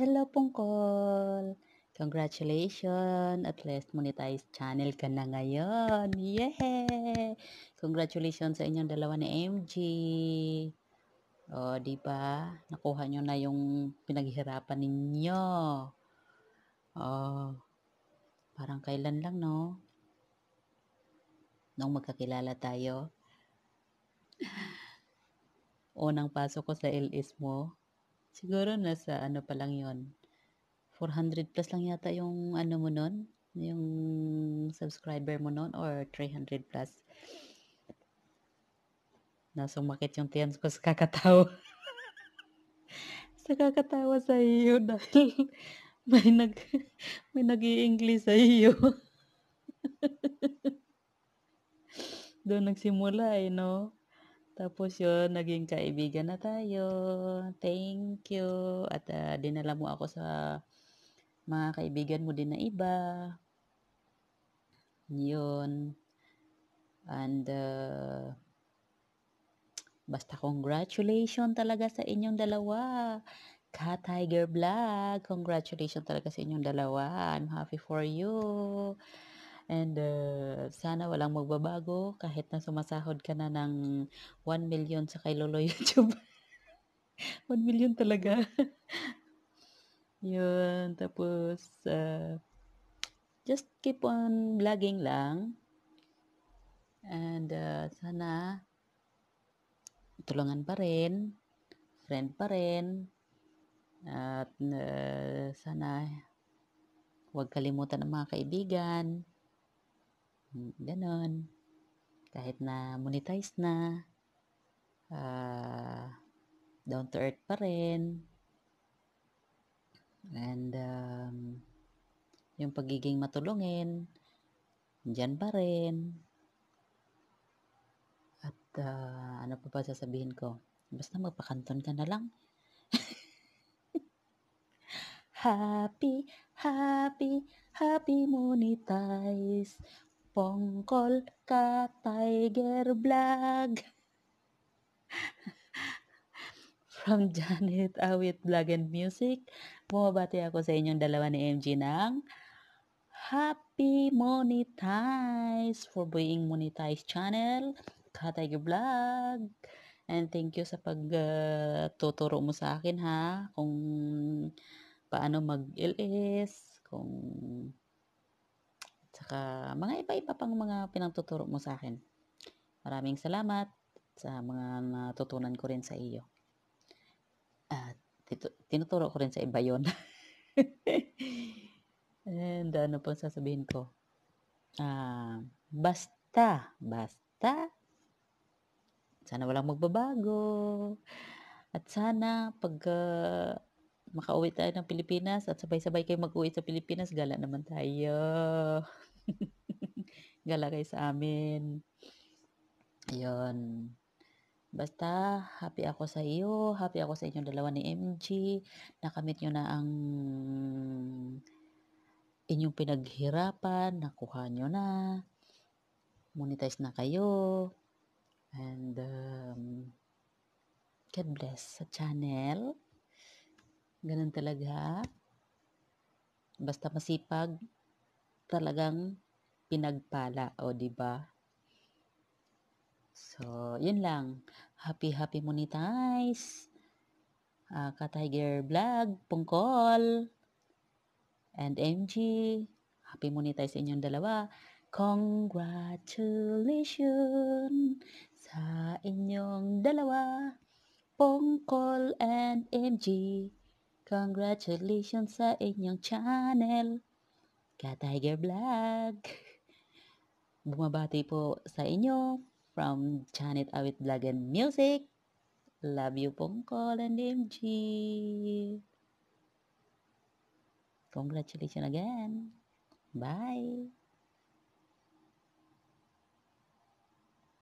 Hello Pungkol! Congratulations! At least monetized channel ka na ngayon! Yay! Congratulations sa inyong dalawa ni MG! O, oh, di ba? Nakuha nyo na yung pinaghihirapan ninyo. Oh, parang kailan lang, no? Nung magkakilala tayo. Unang pasok ko sa LS mo, Siguro nasa ano pa lang yun, 400 plus lang yata yung ano mo nun, yung subscriber mo nun or 300 plus. Nasumakit yung tiyan ko sa kakatawa. sa kakatawa sa iyo dahil may nag may nag i english sa iyo. Doon nagsimula eh, no? Tapos yun, naging kaibigan na tayo. Thank you. At uh, dinala mo ako sa mga kaibigan mo din na iba. Yun. And uh, basta congratulations talaga sa inyong dalawa. Ka Tiger Vlog, congratulations talaga sa inyong dalawa. I'm happy for you. And uh, sana walang magbabago kahit na sumasahod ka na ng 1 million sa kay Lolo YouTube. 1 million talaga. Yun, tapos uh, just keep on vlogging lang. And uh, sana tulungan pa rin, friend pa rin. At uh, sana huwag kalimutan ng mga kaibigan Ganon. Kahit na monetize na, uh, down to earth pa rin. And um, yung pagiging matulungin, dyan pa rin. At uh, ano pa ba sasabihin ko? Basta magpakanton ka na lang. happy, happy, happy monetize. Pongkol ka, Tiger Vlog. From Janet Awit Vlog and Music, bumabati ako sa inyong dalawa ni MG ng Happy Monetize for being monetized channel, ka Tiger Vlog. And thank you sa pagtuturo uh, mo sa akin ha, kung paano mag-LS, kung Tsaka mga iba-iba pang mga pinagtuturo mo sa akin. Maraming salamat sa mga natutunan ko rin sa iyo. At tito, tinuturo ko rin sa iba yon. And ano pa sasabihin ko? Ah, basta, basta. Sana walang magbabago. At sana pag uh, makauwi tayo ng Pilipinas at sabay-sabay kayo mag-uwi sa Pilipinas, gala naman tayo. Gala kayo sa amin. Ayun. Basta, happy ako sa iyo, happy ako sa inyong dalawa ni MG, nakamit nyo na ang inyong pinaghirapan, nakuha nyo na, monetize na kayo, and um, God bless sa channel. Ganun talaga. Basta masipag, talagang pinagpala, o di ba? So, yun lang. Happy happy monetize. Uh, ah, ka Tiger Vlog, Pungkol, and MG. Happy monetize inyong dalawa. Congratulations sa inyong dalawa. Pongkol and MG. Congratulations sa inyong channel. Ka Tiger Vlog. Bumabati po sa inyo from Janet Awit Vlog and Music. Love you pong call and MG. Congratulations again. Bye.